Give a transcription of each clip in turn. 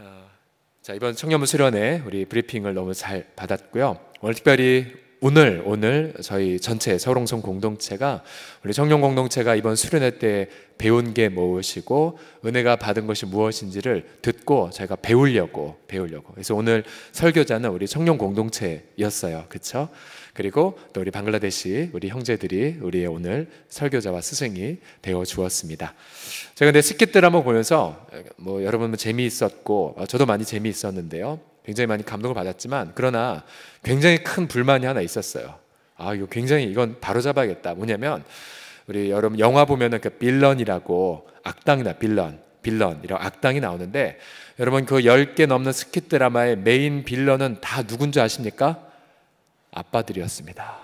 어, 자, 이번 청년부 수련회 우리 브리핑을 너무 잘 받았고요. 오늘 특별히 오늘 오늘 저희 전체 서롱성 울 공동체가 우리 청년 공동체가 이번 수련회 때 배운 게 무엇이고 은혜가 받은 것이 무엇인지를 듣고 저희가 배우려고 배우려고 그래서 오늘 설교자는 우리 청년 공동체였어요 그쵸 그리고 또 우리 방글라데시 우리 형제들이 우리의 오늘 설교자와 스승이 되어 주었습니다 제가 근데 스킷들 한번 보면서 뭐 여러분 뭐 재미있었고 아, 저도 많이 재미있었는데요 굉장히 많이 감동을 받았지만 그러나 굉장히 큰 불만이 하나 있었어요. 아, 이거 굉장히 이건 바로 잡아야겠다. 뭐냐면 우리 여러분 영화 보면은 그 빌런이라고 악당이다. 빌런. 빌런 이런 악당이 나오는데 여러분 그1개 넘는 스킷 드라마의 메인 빌런은 다 누군지 아십니까? 아빠들이었습니다.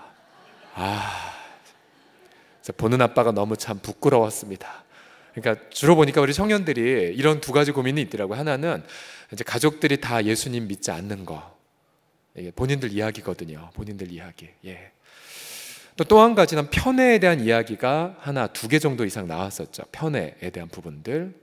아. 보는 아빠가 너무 참 부끄러웠습니다. 그러니까 주로 보니까 우리 청년들이 이런 두 가지 고민이 있더라고요. 하나는 이제 가족들이 다 예수님 믿지 않는 거. 이게 본인들 이야기거든요. 본인들 이야기. 예. 또한 가지는 편애에 대한 이야기가 하나 두 개 정도 이상 나왔었죠. 편애에 대한 부분들.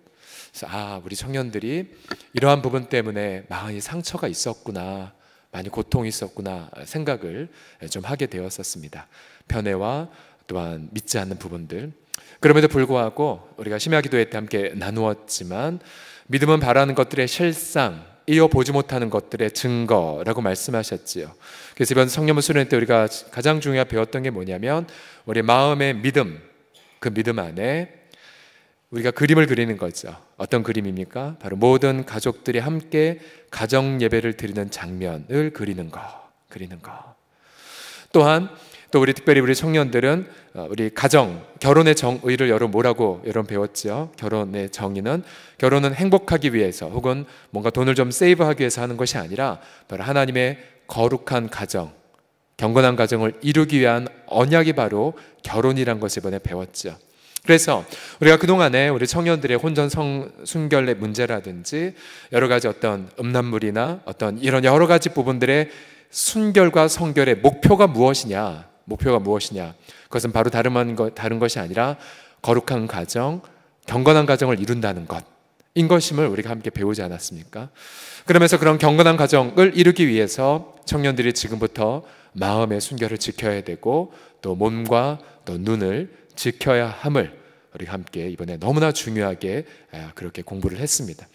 그래서 아, 우리 청년들이 이러한 부분 때문에 많이 상처가 있었구나. 많이 고통이 있었구나 생각을 좀 하게 되었었습니다. 편애와 또한 믿지 않는 부분들. 그럼에도 불구하고 우리가 심야 기도회 때 함께 나누었지만 믿음은 바라는 것들의 실상 이어 보지 못하는 것들의 증거라고 말씀하셨지요. 그래서 이번 성령문 수련 때 우리가 가장 중요하 배웠던 게 뭐냐면 우리 마음의 믿음 그 믿음 안에 우리가 그림을 그리는 거죠. 어떤 그림입니까? 바로 모든 가족들이 함께 가정 예배를 드리는 장면을 그리는 거, 그리는 거. 또한 또 우리 특별히 우리 청년들은 어, 우리 가정, 결혼의 정의를 여러 뭐라고 여러 배웠지요? 결혼의 정의는 결혼은 행복하기 위해서 혹은 뭔가 돈을 좀 세이브하기 위해서 하는 것이 아니라 바로 하나님의 거룩한 가정, 경건한 가정을 이루기 위한 언약이 바로 결혼이란 것 이번에 배웠죠. 그래서 우리가 그동안에 우리 청년들의 혼전 성 순결의 문제라든지 여러 가지 어떤 음란물이나 어떤 이런 여러 가지 부분들의 순결과 성결의 목표가 무엇이냐 목표가 무엇이냐? 그것은 바로 다른, 것, 다른 것이 아니라 거룩한 가정, 경건한 가정을 이룬다는 것. 인 것임을 우리가 함께 배우지 않았습니까? 그러면서 그런 경건한 가정을 이루기 위해서 청년들이 지금부터 마음의 순결을 지켜야 되고 또 몸과 또 눈을 지켜야 함을 우리 함께 이번에 너무나 중요하게 그렇게 공부를 했습니다.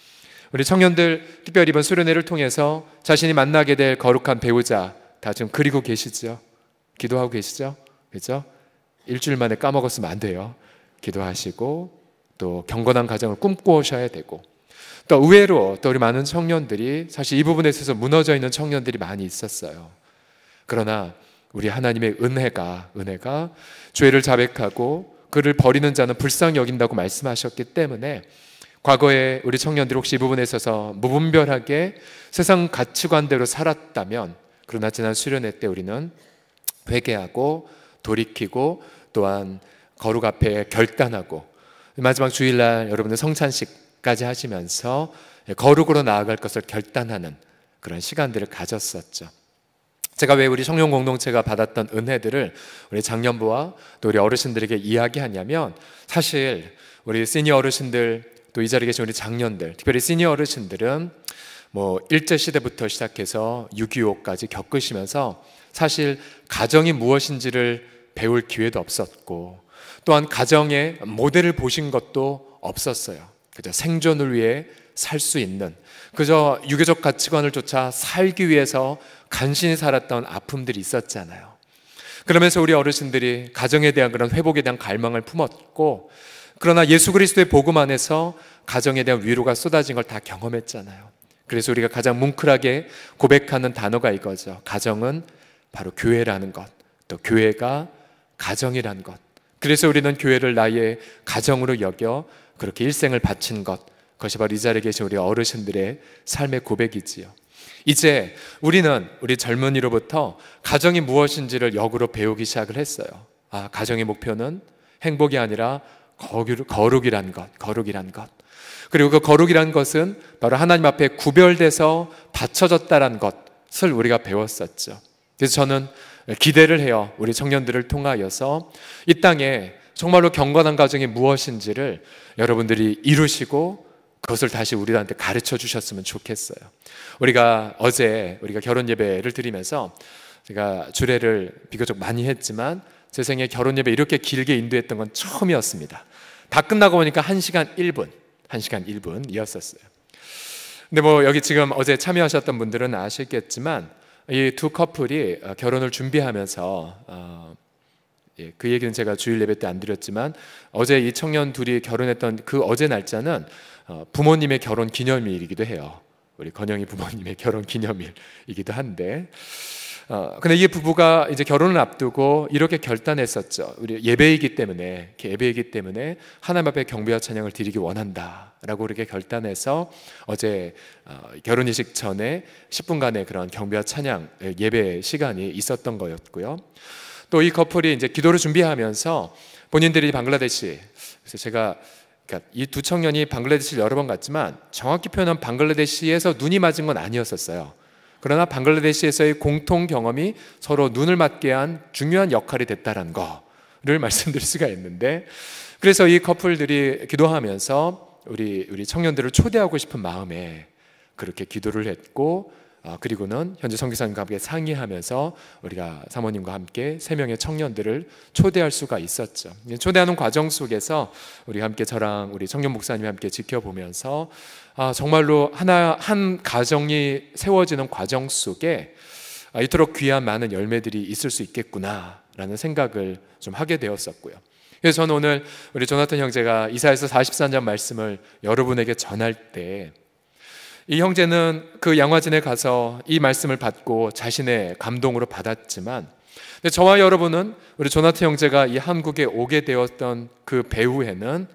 우리 청년들 특별히 이번 수련회를 통해서 자신이 만나게 될 거룩한 배우자 다 지금 그리고 계시죠? 기도하고 계시죠? 그죠? 일주일 만에 까먹었으면 안 돼요. 기도하시고 또 경건한 가정을 꿈꾸셔야 되고 또 의외로 또 우리 많은 청년들이 사실 이 부분에 있어서 무너져 있는 청년들이 많이 있었어요. 그러나 우리 하나님의 은혜가 은혜가 죄를 자백하고 그를 버리는 자는 불쌍히 여긴다고 말씀하셨기 때문에 과거에 우리 청년들이 혹시 이 부분에 있어서 무분별하게 세상 가치관대로 살았다면 그러나 지난 수련회 때 우리는 회개하고 돌이키고 또한 거룩 앞에 결단하고 마지막 주일날 여러분들 성찬식까지 하시면서 예, 거룩으로 나아갈 것을 결단하는 그런 시간들을 가졌었죠. 제가 왜 우리 청년 공동체가 받았던 은혜들을 우리 장년부와 또 우리 어르신들에게 이야기하냐면 사실 우리 시니어 어르신들 또 이 자리에 계신 우리 장년들 특별히 시니어 어르신들은 뭐 일제 시대부터 시작해서 6.25까지 겪으시면서 사실 가정이 무엇인지를 배울 기회도 없었고 또한 가정의 모델을 보신 것도 없었어요. 그저 생존을 위해 살 수 있는 그저 유교적 가치관을 쫓아 살기 위해서 간신히 살았던 아픔들이 있었잖아요. 그러면서 우리 어르신들이 가정에 대한 그런 회복에 대한 갈망을 품었고 그러나 예수 그리스도의 복음 안에서 가정에 대한 위로가 쏟아진 걸 다 경험했잖아요. 그래서 우리가 가장 뭉클하게 고백하는 단어가 이거죠. 가정은 바로 교회라는 것, 또 교회가 가정이라는 것. 그래서 우리는 교회를 나의 가정으로 여겨 그렇게 일생을 바친 것. 그것이 바로 이 자리에 계신 우리 어르신들의 삶의 고백이지요. 이제 우리는 우리 젊은이로부터 가정이 무엇인지를 역으로 배우기 시작을 했어요. 아, 가정의 목표는 행복이 아니라 거룩이란 것, 거룩이란 것. 그리고 그 거룩이란 것은 바로 하나님 앞에 구별돼서 바쳐졌다라는 것을 우리가 배웠었죠. 그래서 저는 기대를 해요. 우리 청년들을 통하여서 이 땅에 정말로 경건한 가정이 무엇인지를 여러분들이 이루시고 그것을 다시 우리한테 가르쳐 주셨으면 좋겠어요. 우리가 어제 우리가 결혼 예배를 드리면서 제가 주례를 비교적 많이 했지만 제 생에 결혼 예배 이렇게 길게 인도했던 건 처음이었습니다. 다 끝나고 보니까 1시간 1분, 1시간 1분이었었어요. 근데 뭐 여기 지금 어제 참여하셨던 분들은 아시겠지만 이두 커플이 어, 결혼을 준비하면서 어, 예, 그 얘기는 제가 주일 예배 때 안 드렸지만 어제 이 청년 둘이 결혼했던 그 어제 날짜는 어, 부모님의 결혼 기념일이기도 해요. 우리 건영이 부모님의 결혼 기념일이기도 한데 어, 근데 이 부부가 이제 결혼을 앞두고 이렇게 결단했었죠. 우리 예배이기 때문에, 예배이기 때문에 하나님 앞에 경배와 찬양을 드리기 원한다. 라고 이렇게 결단해서 어제 어, 결혼이식 전에 10분간의 그런 경배와 찬양, 예, 예배 시간이 있었던 거였고요. 또 이 커플이 이제 기도를 준비하면서 본인들이 방글라데시, 그래서 제가 그러니까 이 두 청년이 방글라데시를 여러 번 갔지만 정확히 표현한 방글라데시에서 눈이 맞은 건 아니었었어요. 그러나 방글라데시에서의 공통 경험이 서로 눈을 맞게 한 중요한 역할이 됐다는 것을 말씀드릴 수가 있는데 그래서 이 커플들이 기도하면서 우리 우리 청년들을 초대하고 싶은 마음에 그렇게 기도를 했고 어, 그리고는 현재 성교사님과 함께 상의하면서 우리가 사모님과 함께 세 명의 청년들을 초대할 수가 있었죠. 예, 초대하는 과정 속에서 우리 함께 저랑 우리 청년 목사님 함께 지켜보면서 아, 정말로 하나 한 가정이 세워지는 과정 속에 아, 이토록 귀한 많은 열매들이 있을 수 있겠구나라는 생각을 좀 하게 되었었고요. 그래서 저는 오늘 우리 조나탄 형제가 이사에서 44장 말씀을 여러분에게 전할 때이 형제는 그 양화진에 가서 이 말씀을 받고 자신의 감동으로 받았지만 근데 저와 여러분은 우리 조나태 형제가 이 한국에 오게 되었던 그 배후에는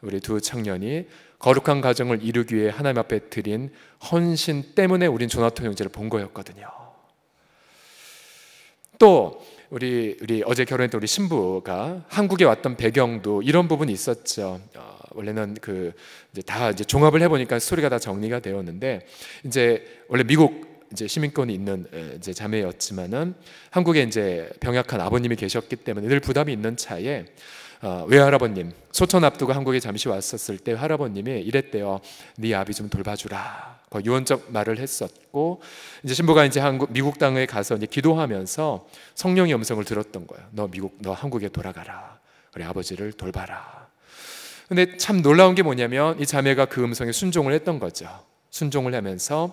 우리 두 청년이 거룩한 가정을 이루기 위해 하나님 앞에 드린 헌신 때문에 우린 조나태 형제를 본 거였거든요. 또 우리 우리 어제 결혼했던 우리 신부가 한국에 왔던 배경도 이런 부분이 있었죠. 어, 원래는 그 이제 다 이제 종합을 해보니까 스토리가 다 정리가 되었는데 이제 원래 미국 이제 시민권이 있는 이제 자매였지만은 한국에 이제 병약한 아버님이 계셨기 때문에 늘 부담이 있는 차에 어, 외할아버님 소천 앞두고 한국에 잠시 왔었을 때 할아버님이 이랬대요. 네 아비 좀 돌봐주라. 그 유언적 말을 했었고 이제 신부가 이제 한국 미국 땅에 가서 이제 기도하면서 성령의 음성을 들었던 거예요. 너 미국 너 한국에 돌아가라. 그래 아버지를 돌봐라. 근데 참 놀라운 게 뭐냐면 이 자매가 그 음성에 순종을 했던 거죠. 순종을 하면서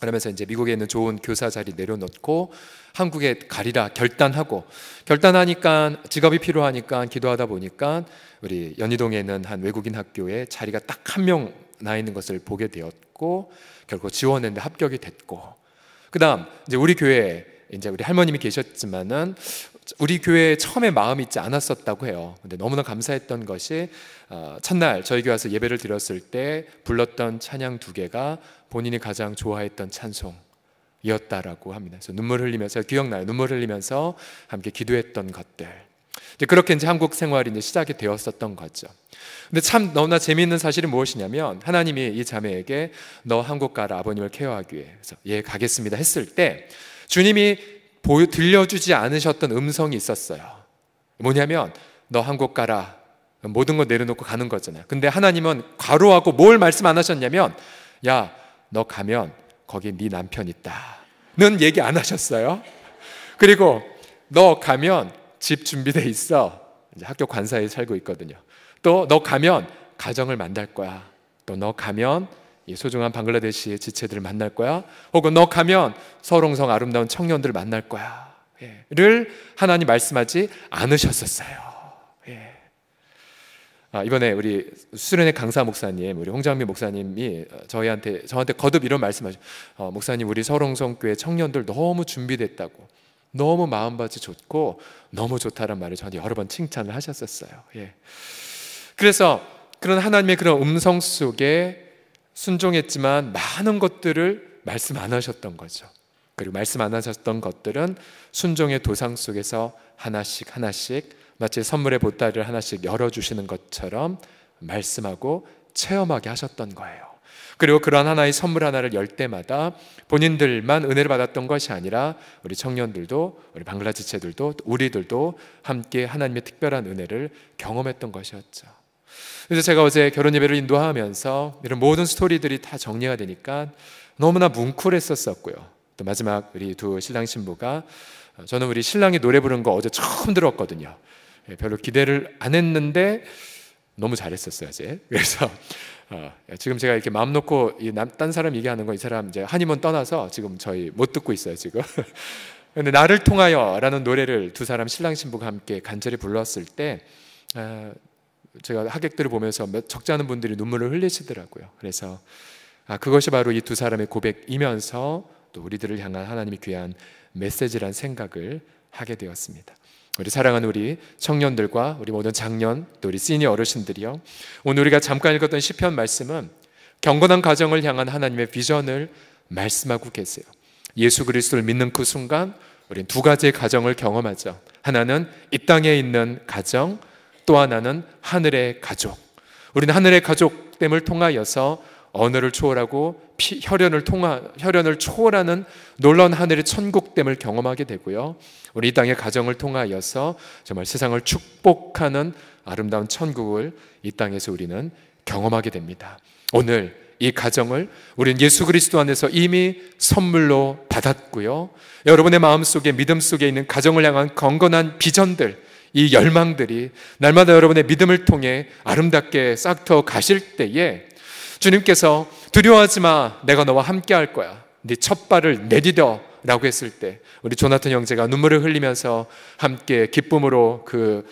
그러면서 이제 미국에 있는 좋은 교사 자리 내려놓고 한국에 가리라 결단하고 결단하니까 직업이 필요하니까 기도하다 보니까 우리 연희동에 있는 한 외국인 학교에 자리가 딱 한 명 나 있는 것을 보게 되었고 결국 지원했는데 합격이 됐고 그다음 이제 우리 교회 에 이제 우리 할머님이 계셨지만은 우리 교회에 처음에 마음이 있지 않았었다고 해요. 근데 너무나 감사했던 것이 어, 첫날 저희 교회 와서 예배를 드렸을 때 불렀던 찬양 두 개가 본인이 가장 좋아했던 찬송이었다라고 합니다. 그래서 눈물 흘리면서 기억나요. 눈물 흘리면서 함께 기도했던 것들. 이제 그렇게 이제 한국 생활이 이제 시작이 되었었던 거죠. 근데 참 너무나 재미있는 사실이 무엇이냐면 하나님이 이 자매에게 너 한국 가라 아버님을 케어하기 위해 서예 가겠습니다 했을 때 주님이 보여 들려주지 않으셨던 음성이 있었어요. 뭐냐면 너 한국 가라. 모든 거 내려놓고 가는 거잖아요. 근데 하나님은 과로하고 뭘 말씀 안 하셨냐면 야, 너 가면 거기 네 남편 있다. 는 얘기 안 하셨어요. 그리고 너 가면 집 준비돼 있어. 이제 학교 관사에 살고 있거든요. 또 너 가면 가정을 만날 거야. 또 너 가면 소중한 방글라데시의 지체들을 만날 거야. 혹은 너 가면 서롱성 아름다운 청년들을 만날 거야. 예. 를 하나님 말씀하지 않으셨었어요. 예. 아, 이번에 우리 수련회 강사 목사님, 우리 홍장미 목사님이 어, 저희한테 저한테 거듭 이런 말씀하죠. 어, 목사님, 우리 서롱성교회 청년들 너무 준비됐다고, 너무 마음밭이 좋고 너무 좋다는 말을 저한테 여러 번 칭찬을 하셨었어요. 예. 그래서 그런 하나님의 그런 음성 속에 순종했지만 많은 것들을 말씀 안 하셨던 거죠. 그리고 말씀 안 하셨던 것들은 순종의 도상 속에서 하나씩 하나씩 마치 선물의 보따리를 하나씩 열어주시는 것처럼 말씀하고 체험하게 하셨던 거예요. 그리고 그러 하나의 선물 하나를 열 때마다 본인들만 은혜를 받았던 것이 아니라 우리 청년들도 우리 방글라지체들도 우리들도 함께 하나님의 특별한 은혜를 경험했던 것이었죠. 그래서 제가 어제 결혼 예배를 인도하면서 이런 모든 스토리들이 다 정리가 되니까 너무나 뭉클했었었고요. 또 마지막 우리 두 신랑 신부가 어, 저는 우리 신랑이 노래 부른 거 어제 처음 들었거든요. 예, 별로 기대를 안 했는데 너무 잘했었어요, 이제. 그래서 어, 예, 지금 제가 이렇게 마음 놓고 이딴 사람 얘기하는 거 이 사람 이제 한이문 떠나서 지금 저희 못 듣고 있어요, 지금. 근데 나를 통하여라는 노래를 두 사람 신랑 신부가 함께 간절히 불렀을 때 어, 제가 하객들을 보면서 적지 않은 분들이 눈물을 흘리시더라고요. 그래서 아, 그것이 바로 이 두 사람의 고백이면서 또 우리들을 향한 하나님의 귀한 메시지란 생각을 하게 되었습니다. 우리 사랑하는 우리 청년들과 우리 모든 장년 또 우리 시니 어르신들이요. 오늘 우리가 잠깐 읽었던 시편 말씀은 경건한 가정을 향한 하나님의 비전을 말씀하고 계세요. 예수 그리스도를 믿는 그 순간 우린 두 가지의 가정을 경험하죠. 하나는 이 땅에 있는 가정, 또 하나는 하늘의 가족. 우리는 하늘의 가족됨을 통하여서 언어를 초월하고 피, 혈연을 통하 혈연을 초월하는 놀라운 하늘의 천국됨을 경험하게 되고요. 우리 이 땅의 가정을 통하여서 정말 세상을 축복하는 아름다운 천국을 이 땅에서 우리는 경험하게 됩니다. 오늘 이 가정을 우리는 예수 그리스도 안에서 이미 선물로 받았고요. 여러분의 마음 속에 믿음 속에 있는 가정을 향한 건건한 비전들 이 열망들이 날마다 여러분의 믿음을 통해 아름답게 싹터 가실 때에 주님께서 두려워하지 마. 내가 너와 함께 할 거야. 네 첫발을 내디뎌. 라고 했을 때 우리 조나탄 형제가 눈물을 흘리면서 함께 기쁨으로 그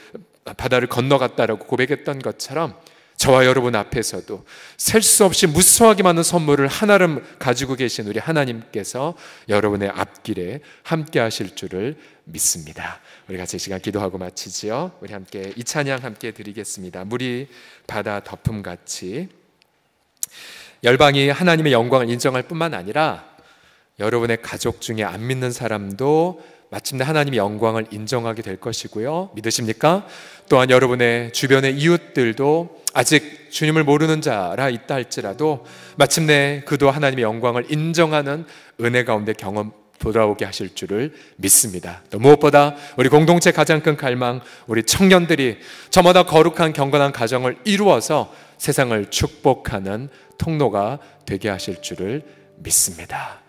바다를 건너갔다라고 고백했던 것처럼 저와 여러분 앞에서도 셀 수 없이 무수하게 많은 선물을 하나를 가지고 계신 우리 하나님께서 여러분의 앞길에 함께 하실 줄을 믿습니다. 우리 같이 시간 기도하고 마치지요. 우리 함께 이 찬양 함께 드리겠습니다. 물이 바다 덮음 같이 열방이 하나님의 영광을 인정할 뿐만 아니라 여러분의 가족 중에 안 믿는 사람도 마침내 하나님의 영광을 인정하게 될 것이고요. 믿으십니까? 또한 여러분의 주변의 이웃들도 아직 주님을 모르는 자라 있다 할지라도 마침내 그도 하나님의 영광을 인정하는 은혜 가운데 경험 돌아오게 하실 줄을 믿습니다. 또 무엇보다 우리 공동체 가장 큰 갈망, 우리 청년들이 저마다 거룩한 경건한 가정을 이루어서 세상을 축복하는 통로가 되게 하실 줄을 믿습니다.